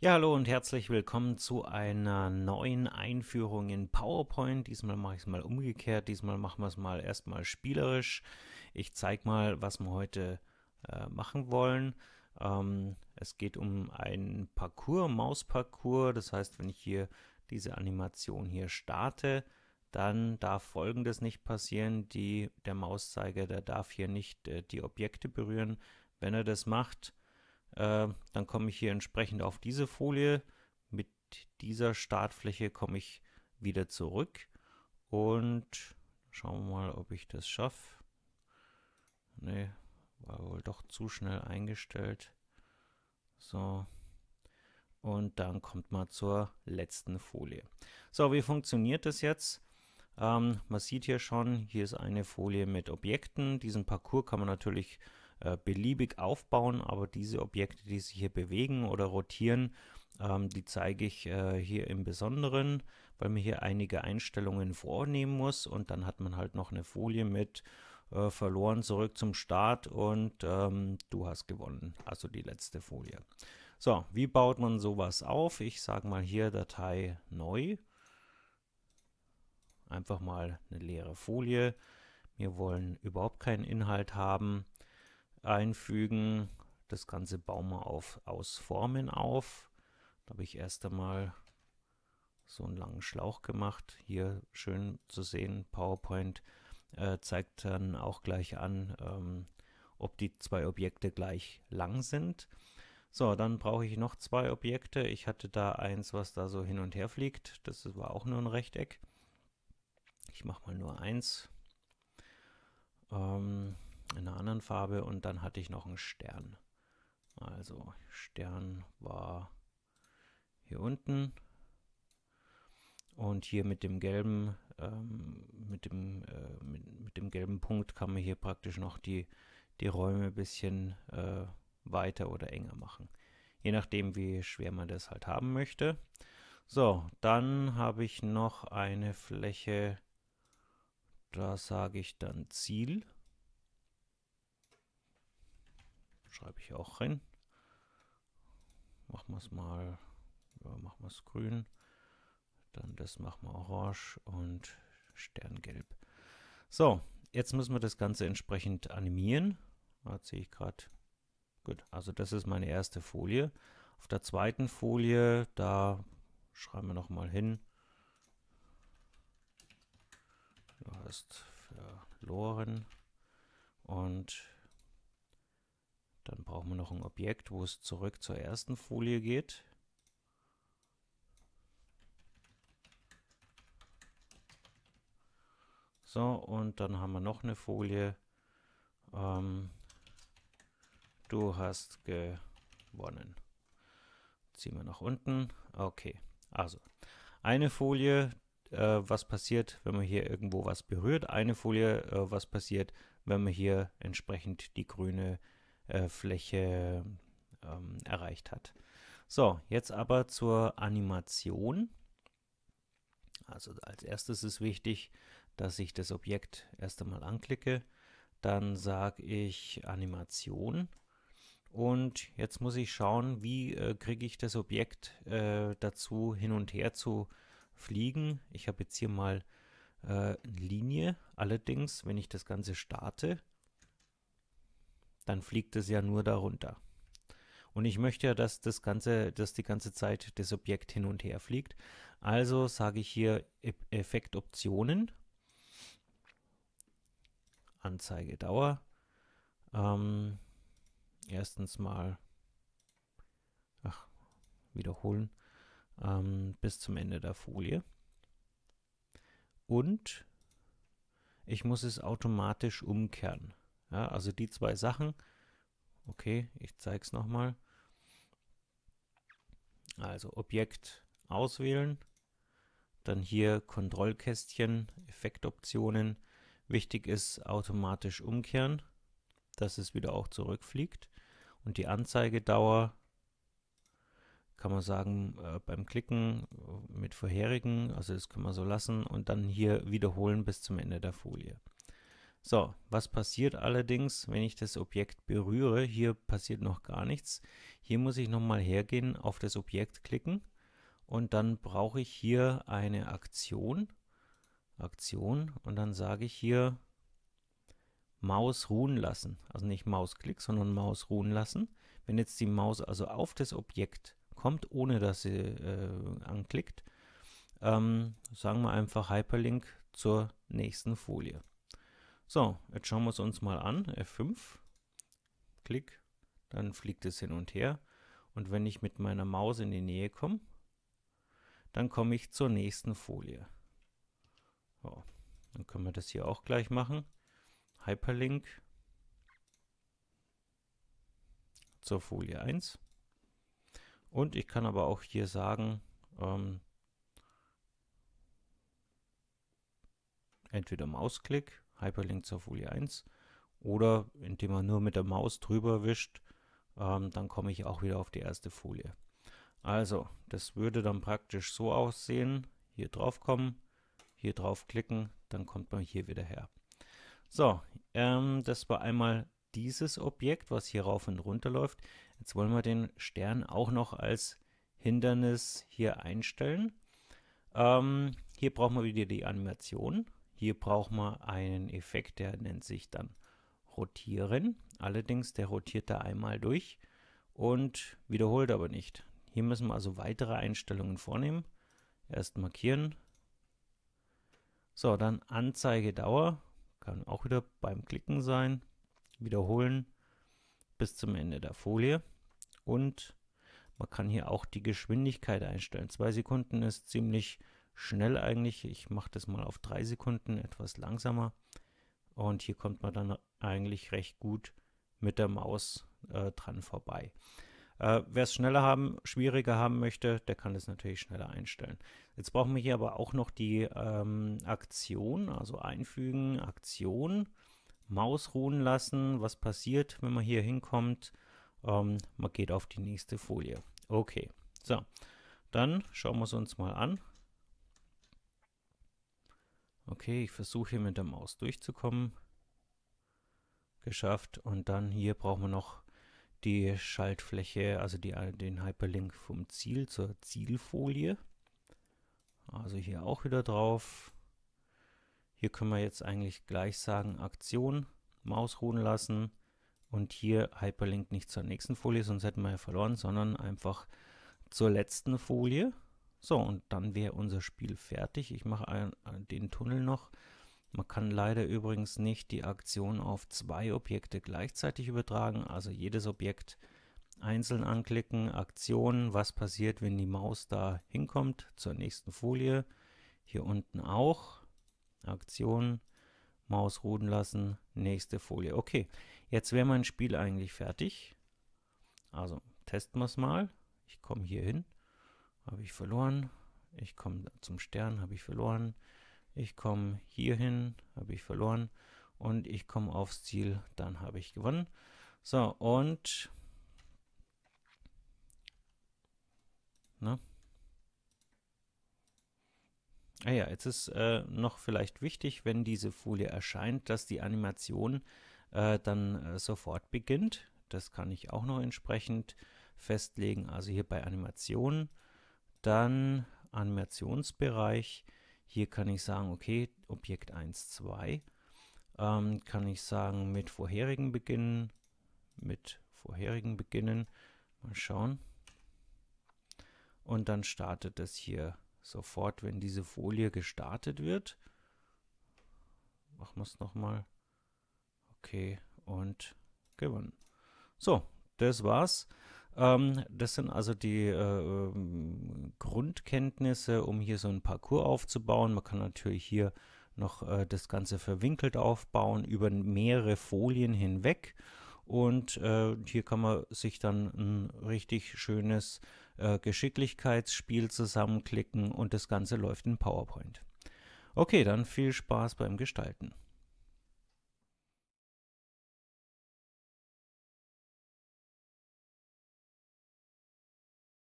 Ja, hallo und herzlich willkommen zu einer neuen Einführung in PowerPoint. Diesmal mache ich es mal umgekehrt. Diesmal machen wir es mal erstmal spielerisch. Ich zeige mal, was wir heute äh, machen wollen. Ähm, es geht um einen Parcours, Mausparcours. Das heißt, wenn ich hier diese Animation hier starte, dann darf Folgendes nicht passieren. Die, der Mauszeiger, der darf hier nicht äh, die Objekte berühren. Wenn er das macht, ähm, dann komme ich hier entsprechend auf diese Folie. Mit dieser Startfläche komme ich wieder zurück. Und schauen wir mal, ob ich das schaffe. Ne, war wohl doch zu schnell eingestellt. So. Und dann kommt man zur letzten Folie. So, wie funktioniert das jetzt? Ähm, man sieht hier schon, hier ist eine Folie mit Objekten. Diesen Parcours kann man natürlich äh, beliebig aufbauen, aber diese Objekte, die sich hier bewegen oder rotieren, ähm, die zeige ich äh, hier im Besonderen, weil man hier einige Einstellungen vornehmen muss und dann hat man halt noch eine Folie mit äh, verloren zurück zum Start und ähm, du hast gewonnen, also die letzte Folie. So, wie baut man sowas auf? Ich sage mal hier Datei neu. Einfach mal eine leere Folie. Wir wollen überhaupt keinen Inhalt haben einfügen. Das Ganze bauen wir auf, aus Formen auf. Da habe ich erst einmal so einen langen Schlauch gemacht. Hier schön zu sehen, PowerPoint äh, zeigt dann auch gleich an, ähm, ob die zwei Objekte gleich lang sind. So, dann brauche ich noch zwei Objekte. Ich hatte da eins, was da so hin und her fliegt. Das war auch nur ein Rechteck. Ich mache mal nur eins. Ähm, in einer anderen Farbe und dann hatte ich noch einen Stern. Also Stern war hier unten und hier mit dem gelben ähm, mit dem äh, mit, mit, dem gelben Punkt kann man hier praktisch noch die die Räume ein bisschen äh, weiter oder enger machen je nachdem wie schwer man das halt haben möchte so dann habe ich noch eine Fläche da sage ich dann Ziel Schreibe ich auch rein. Machen wir es mal, ja, machen wir es grün. Dann das machen wir orange und Sterngelb. So, jetzt müssen wir das Ganze entsprechend animieren. Jetzt sehe ich gerade, gut, also das ist meine erste Folie. Auf der zweiten Folie, da schreiben wir nochmal hin. Du hast verloren und dann brauchen wir noch ein Objekt, wo es zurück zur ersten Folie geht. So, und dann haben wir noch eine Folie. Ähm, du hast gewonnen. Ziehen wir nach unten. Okay, also eine Folie, äh, was passiert, wenn man hier irgendwo was berührt. Eine Folie, äh, was passiert, wenn man hier entsprechend die grüne äh, Fläche ähm, erreicht hat. So, jetzt aber zur Animation. Also als erstes ist wichtig, dass ich das Objekt erst einmal anklicke. Dann sage ich Animation. Und jetzt muss ich schauen, wie äh, kriege ich das Objekt äh, dazu, hin und her zu fliegen. Ich habe jetzt hier mal äh, Linie. Allerdings, wenn ich das Ganze starte, dann fliegt es ja nur darunter. Und ich möchte ja, dass das Ganze, dass die ganze Zeit das Objekt hin und her fliegt. Also sage ich hier e-, Effekt Optionen, Anzeige Dauer. Ähm, erstens mal ach, wiederholen ähm, bis zum Ende der Folie. Und ich muss es automatisch umkehren. Ja, also die zwei Sachen. Okay, ich zeige es nochmal. Also Objekt auswählen, dann hier Kontrollkästchen, Effektoptionen. Wichtig ist automatisch umkehren, dass es wieder auch zurückfliegt. Und die Anzeigedauer kann man sagen, äh, beim Klicken äh, mit vorherigen, also das kann man so lassen und dann hier wiederholen bis zum Ende der Folie. So, was passiert allerdings, wenn ich das Objekt berühre? Hier passiert noch gar nichts. Hier muss ich nochmal hergehen, auf das Objekt klicken und dann brauche ich hier eine Aktion. Aktion und dann sage ich hier Maus ruhen lassen. Also nicht Mausklick, sondern Maus ruhen lassen. Wenn jetzt die Maus also auf das Objekt kommt, ohne dass sie äh, anklickt, ähm, sagen wir einfach Hyperlink zur nächsten Folie. So, jetzt schauen wir es uns mal an. F5, Klick, dann fliegt es hin und her. Und wenn ich mit meiner Maus in die Nähe komme, dann komme ich zur nächsten Folie. So, dann können wir das hier auch gleich machen. Hyperlink zur Folie 1. Und ich kann aber auch hier sagen, ähm, entweder Mausklick Hyperlink zur Folie 1 oder indem man nur mit der Maus drüber wischt, ähm, dann komme ich auch wieder auf die erste Folie. Also, das würde dann praktisch so aussehen. Hier drauf kommen, hier drauf klicken, dann kommt man hier wieder her. So, ähm, das war einmal dieses Objekt, was hier rauf und runter läuft. Jetzt wollen wir den Stern auch noch als Hindernis hier einstellen. Ähm, hier brauchen wir wieder die Animation. Hier braucht man einen Effekt, der nennt sich dann Rotieren. Allerdings, der rotiert da einmal durch und wiederholt aber nicht. Hier müssen wir also weitere Einstellungen vornehmen. Erst markieren. So, dann Anzeigedauer. Kann auch wieder beim Klicken sein. Wiederholen bis zum Ende der Folie. Und man kann hier auch die Geschwindigkeit einstellen. Zwei Sekunden ist ziemlich schnell eigentlich. Ich mache das mal auf drei Sekunden etwas langsamer. Und hier kommt man dann eigentlich recht gut mit der Maus äh, dran vorbei. Äh, Wer es schneller haben, schwieriger haben möchte, der kann es natürlich schneller einstellen. Jetzt brauchen wir hier aber auch noch die ähm, Aktion, also einfügen, Aktion, Maus ruhen lassen. Was passiert, wenn man hier hinkommt? Ähm, man geht auf die nächste Folie. Okay, so, dann schauen wir es uns mal an. Okay, ich versuche hier mit der Maus durchzukommen. Geschafft. Und dann hier brauchen wir noch die Schaltfläche, also die, den Hyperlink vom Ziel zur Zielfolie. Also hier auch wieder drauf. Hier können wir jetzt eigentlich gleich sagen Aktion, Maus ruhen lassen und hier Hyperlink nicht zur nächsten Folie, sonst hätten wir ja verloren, sondern einfach zur letzten Folie. So, und dann wäre unser Spiel fertig. Ich mache den Tunnel noch. Man kann leider übrigens nicht die Aktion auf zwei Objekte gleichzeitig übertragen, also jedes Objekt einzeln anklicken, Aktion, was passiert, wenn die Maus da hinkommt, zur nächsten Folie, hier unten auch, Aktion, Maus ruhen lassen, nächste Folie. Okay, jetzt wäre mein Spiel eigentlich fertig. Also testen wir es mal. Ich komme hier hin habe ich verloren. Ich komme zum Stern, habe ich verloren. Ich komme hierhin, habe ich verloren. Und ich komme aufs Ziel, dann habe ich gewonnen. So, und... Na? Ne? Ah ja, jetzt ist äh, noch vielleicht wichtig, wenn diese Folie erscheint, dass die Animation äh, dann äh, sofort beginnt. Das kann ich auch noch entsprechend festlegen. Also hier bei Animationen dann Animationsbereich. Hier kann ich sagen, okay, Objekt 1, 2. Ähm, kann ich sagen, mit vorherigen beginnen. Mit vorherigen beginnen. Mal schauen. Und dann startet das hier sofort, wenn diese Folie gestartet wird. Machen wir es nochmal. Okay, und gewonnen. So, das war's. Ähm, das sind also die äh, ähm, Grundkenntnisse, um hier so ein Parcours aufzubauen. Man kann natürlich hier noch äh, das Ganze verwinkelt aufbauen über mehrere Folien hinweg. Und äh, hier kann man sich dann ein richtig schönes äh, Geschicklichkeitsspiel zusammenklicken und das Ganze läuft in PowerPoint. Okay, dann viel Spaß beim Gestalten.